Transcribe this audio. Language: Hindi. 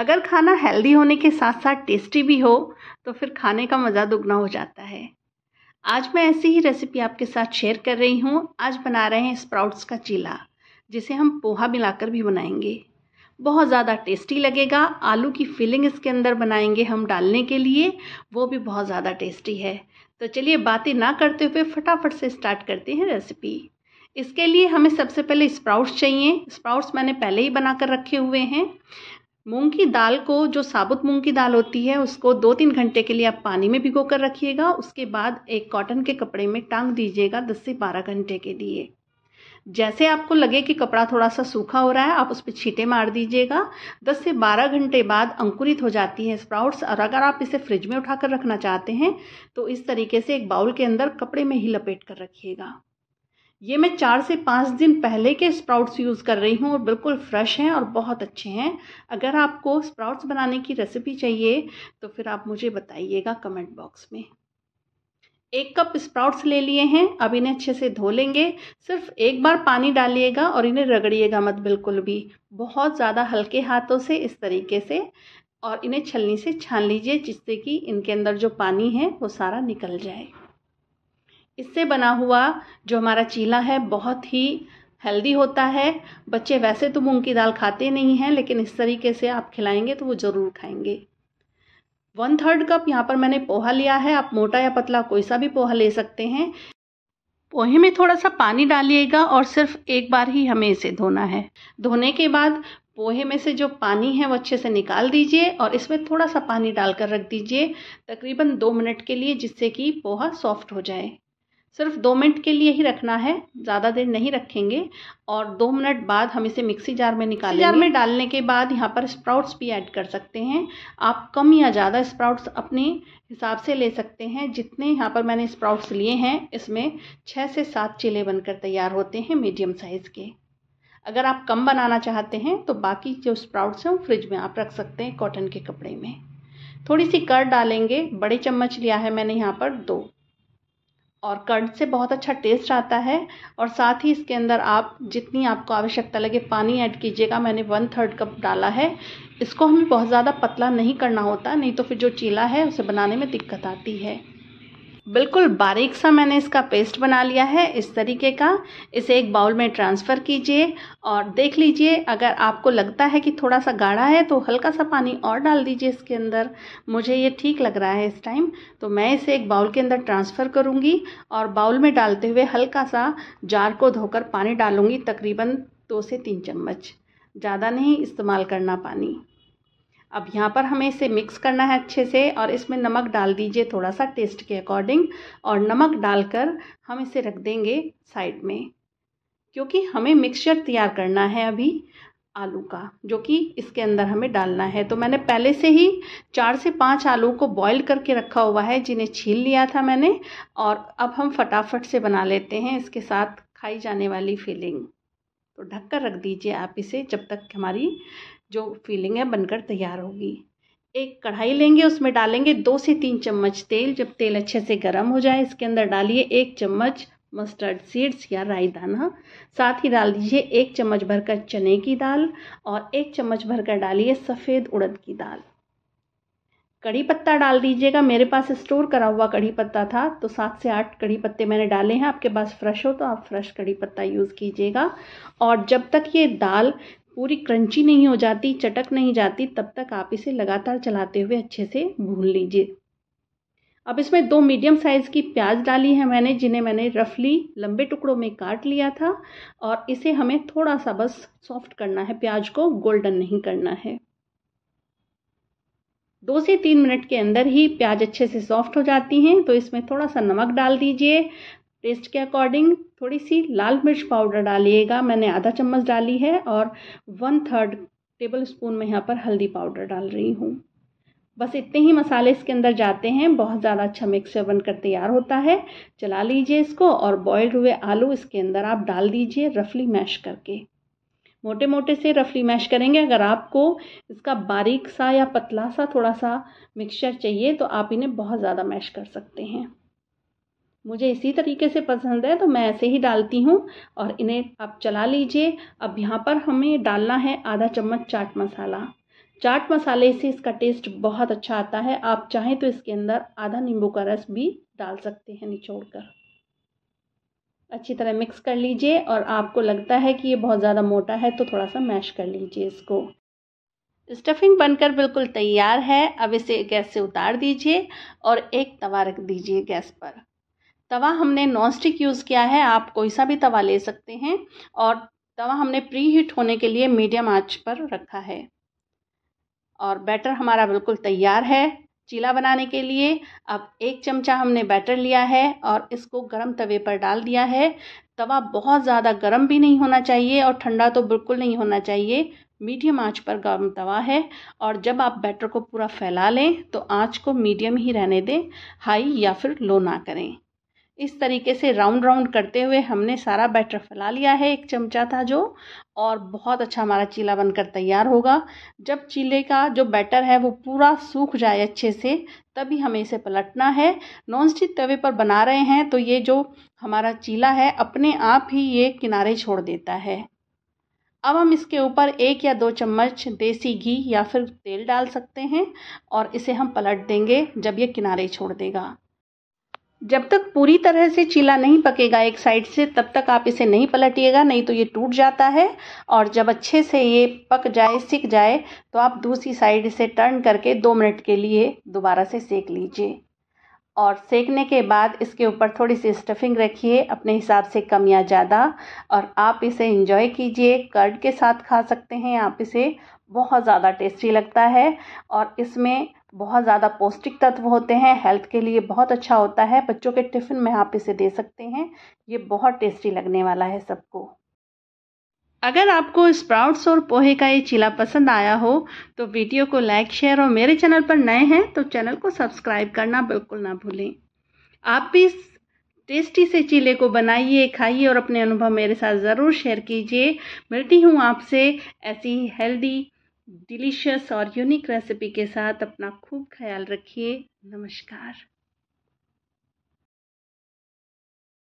अगर खाना हेल्दी होने के साथ साथ टेस्टी भी हो तो फिर खाने का मज़ा दुगना हो जाता है आज मैं ऐसी ही रेसिपी आपके साथ शेयर कर रही हूँ आज बना रहे हैं स्प्राउट्स का चीला जिसे हम पोहा मिलाकर भी बनाएंगे बहुत ज़्यादा टेस्टी लगेगा आलू की फिलिंग इसके अंदर बनाएंगे हम डालने के लिए वो भी बहुत ज़्यादा टेस्टी है तो चलिए बातें ना करते हुए फटाफट से स्टार्ट करते हैं रेसिपी इसके लिए हमें सबसे पहले स्प्राउट्स चाहिए स्प्राउट्स मैंने पहले ही बना कर रखे हुए हैं मूंग की दाल को जो साबुत मूंग की दाल होती है उसको दो तीन घंटे के लिए आप पानी में भिगो कर रखिएगा उसके बाद एक कॉटन के कपड़े में टांग दीजिएगा दस से बारह घंटे के लिए जैसे आपको लगे कि कपड़ा थोड़ा सा सूखा हो रहा है आप उस पर छीटे मार दीजिएगा 10 से 12 घंटे बाद अंकुरित हो जाती है स्प्राउट्स और अगर आप इसे फ्रिज में उठाकर रखना चाहते हैं तो इस तरीके से एक बाउल के अंदर कपड़े में ही लपेट कर रखिएगा ये मैं चार से पाँच दिन पहले के स्प्राउट्स यूज़ कर रही हूँ और बिल्कुल फ्रेश हैं और बहुत अच्छे हैं अगर आपको स्प्राउट्स बनाने की रेसिपी चाहिए तो फिर आप मुझे बताइएगा कमेंट बॉक्स में एक कप स्प्राउट्स ले लिए हैं अब इन्हें अच्छे से धो लेंगे सिर्फ एक बार पानी डालिएगा और इन्हें रगड़िएगा मत बिल्कुल भी बहुत ज़्यादा हल्के हाथों से इस तरीके से और इन्हें छलनी से छान लीजिए जिससे कि इनके अंदर जो पानी है वो सारा निकल जाए इससे बना हुआ जो हमारा चीला है बहुत ही हेल्दी होता है बच्चे वैसे तो मूंग की दाल खाते नहीं हैं लेकिन इस तरीके से आप खिलाएंगे तो वो ज़रूर खाएंगे वन थर्ड कप यहाँ पर मैंने पोहा लिया है आप मोटा या पतला कोई सा भी पोहा ले सकते हैं पोहे में थोड़ा सा पानी डालिएगा और सिर्फ एक बार ही हमें इसे धोना है धोने के बाद पोहे में से जो पानी है वो अच्छे से निकाल दीजिए और इसमें थोड़ा सा पानी डालकर रख दीजिए तकरीबन दो मिनट के लिए जिससे कि पोहा सॉफ्ट हो जाए सिर्फ दो मिनट के लिए ही रखना है ज़्यादा देर नहीं रखेंगे और दो मिनट बाद हम इसे मिक्सी जार में निकालेंगे जार में डालने के बाद यहाँ पर स्प्राउट्स भी ऐड कर सकते हैं आप कम या ज़्यादा स्प्राउट्स अपने हिसाब से ले सकते हैं जितने यहाँ पर मैंने स्प्राउट्स लिए हैं इसमें छः से सात चिले बनकर तैयार होते हैं मीडियम साइज़ के अगर आप कम बनाना चाहते हैं तो बाकी जो स्प्राउट्स हैं वो फ्रिज में आप रख सकते हैं कॉटन के कपड़े में थोड़ी सी कर डालेंगे बड़े चम्मच लिया है मैंने यहाँ पर दो और कर्ड से बहुत अच्छा टेस्ट आता है और साथ ही इसके अंदर आप जितनी आपको आवश्यकता लगे पानी ऐड कीजिएगा मैंने वन थर्ड कप डाला है इसको हमें बहुत ज़्यादा पतला नहीं करना होता नहीं तो फिर जो चीला है उसे बनाने में दिक्कत आती है बिल्कुल बारीक सा मैंने इसका पेस्ट बना लिया है इस तरीके का इसे एक बाउल में ट्रांसफ़र कीजिए और देख लीजिए अगर आपको लगता है कि थोड़ा सा गाढ़ा है तो हल्का सा पानी और डाल दीजिए इसके अंदर मुझे ये ठीक लग रहा है इस टाइम तो मैं इसे एक बाउल के अंदर ट्रांसफ़र करूँगी और बाउल में डालते हुए हल्का सा जार को धोकर पानी डालूँगी तकरीबन दो से तीन चम्मच ज़्यादा नहीं इस्तेमाल करना पानी अब यहाँ पर हमें इसे मिक्स करना है अच्छे से और इसमें नमक डाल दीजिए थोड़ा सा टेस्ट के अकॉर्डिंग और नमक डालकर हम इसे रख देंगे साइड में क्योंकि हमें मिक्सचर तैयार करना है अभी आलू का जो कि इसके अंदर हमें डालना है तो मैंने पहले से ही चार से पांच आलू को बॉईल करके रखा हुआ है जिन्हें छील लिया था मैंने और अब हम फटाफट से बना लेते हैं इसके साथ खाई जाने वाली फीलिंग तो ढक कर रख दीजिए आप इसे जब तक हमारी जो फीलिंग है बनकर तैयार होगी एक कढ़ाई लेंगे उसमें डालेंगे दो से तीन चम्मच तेल जब तेल अच्छे से गर्म हो जाए इसके अंदर डालिए एक चम्मच मस्टर्ड सीड्स या राई दाना साथ ही डाल दीजिए एक चम्मच भरकर चने की दाल और एक चम्मच भरकर डालिए सफ़ेद उड़द की दाल कड़ी पत्ता डाल दीजिएगा मेरे पास स्टोर करा हुआ कड़ी पत्ता था तो सात से आठ कड़ी पत्ते मैंने डाले हैं आपके पास फ्रेश हो तो आप फ्रेश कड़ी पत्ता यूज़ कीजिएगा और जब तक ये दाल पूरी क्रंची नहीं हो जाती चटक नहीं जाती तब तक आप इसे लगातार चलाते हुए अच्छे से भून लीजिए अब इसमें दो मीडियम साइज़ की प्याज डाली है मैंने जिन्हें मैंने रफली लंबे टुकड़ों में काट लिया था और इसे हमें थोड़ा सा बस सॉफ्ट करना है प्याज को गोल्डन नहीं करना है दो से तीन मिनट के अंदर ही प्याज अच्छे से सॉफ्ट हो जाती हैं तो इसमें थोड़ा सा नमक डाल दीजिए टेस्ट के अकॉर्डिंग थोड़ी सी लाल मिर्च पाउडर डालिएगा मैंने आधा चम्मच डाली है और वन थर्ड टेबल स्पून में यहाँ पर हल्दी पाउडर डाल रही हूँ बस इतने ही मसाले इसके अंदर जाते हैं बहुत ज़्यादा अच्छा मिक्सर बनकर तैयार होता है चला लीजिए इसको और बॉयल्ड हुए आलू इसके अंदर आप डाल दीजिए रफली मैश करके मोटे मोटे से रफली मैश करेंगे अगर आपको इसका बारीक सा या पतला सा थोड़ा सा मिक्सचर चाहिए तो आप इन्हें बहुत ज़्यादा मैश कर सकते हैं मुझे इसी तरीके से पसंद है तो मैं ऐसे ही डालती हूँ और इन्हें आप चला लीजिए अब यहाँ पर हमें डालना है आधा चम्मच चाट मसाला चाट मसाले से इसका टेस्ट बहुत अच्छा आता है आप चाहें तो इसके अंदर आधा नींबू का रस भी डाल सकते हैं निचोड़ कर अच्छी तरह मिक्स कर लीजिए और आपको लगता है कि ये बहुत ज़्यादा मोटा है तो थोड़ा सा मैश कर लीजिए इसको स्टफिंग बनकर बिल्कुल तैयार है अब इसे गैस से उतार दीजिए और एक तवा रख दीजिए गैस पर तवा हमने नॉन स्टिक यूज़ किया है आप कोई सा भी तवा ले सकते हैं और तवा हमने प्री हीट होने के लिए मीडियम आंच पर रखा है और बैटर हमारा बिल्कुल तैयार है चीला बनाने के लिए अब एक चमचा हमने बैटर लिया है और इसको गरम तवे पर डाल दिया है तवा बहुत ज़्यादा गर्म भी नहीं होना चाहिए और ठंडा तो बिल्कुल नहीं होना चाहिए मीडियम आंच पर गर्म तवा है और जब आप बैटर को पूरा फैला लें तो आंच को मीडियम ही रहने दें हाई या फिर लो ना करें इस तरीके से राउंड राउंड करते हुए हमने सारा बैटर फैला लिया है एक चमचा था जो और बहुत अच्छा हमारा चीला बनकर तैयार होगा जब चीले का जो बैटर है वो पूरा सूख जाए अच्छे से तभी हमें इसे पलटना है नॉन स्टिक तवे पर बना रहे हैं तो ये जो हमारा चीला है अपने आप ही ये किनारे छोड़ देता है अब हम इसके ऊपर एक या दो चम्मच देसी घी या फिर तेल डाल सकते हैं और इसे हम पलट देंगे जब ये किनारे छोड़ देगा जब तक पूरी तरह से चीला नहीं पकेगा एक साइड से तब तक आप इसे नहीं पलटिएगा नहीं तो ये टूट जाता है और जब अच्छे से ये पक जाए सिक जाए तो आप दूसरी साइड से टर्न करके दो मिनट के लिए दोबारा से सेक लीजिए और सेकने के बाद इसके ऊपर थोड़ी सी स्टफिंग रखिए अपने हिसाब से कम या ज़्यादा और आप इसे इंजॉय कीजिए कर्ड के साथ खा सकते हैं आप इसे बहुत ज़्यादा टेस्टी लगता है और इसमें बहुत ज़्यादा पौष्टिक तत्व होते हैं हेल्थ के लिए बहुत अच्छा होता है बच्चों के टिफ़िन में आप इसे दे सकते हैं ये बहुत टेस्टी लगने वाला है सबको अगर आपको स्प्राउट्स और पोहे का ये चीला पसंद आया हो तो वीडियो को लाइक शेयर और मेरे चैनल पर नए हैं तो चैनल को सब्सक्राइब करना बिल्कुल ना भूलें आप भी इस टेस्टी से चीले को बनाइए खाइए और अपने अनुभव मेरे साथ ज़रूर शेयर कीजिए मिलती हूँ आपसे ऐसी हेल्दी डिलीशियस और यूनिक रेसिपी के साथ अपना खूब ख्याल रखिए नमस्कार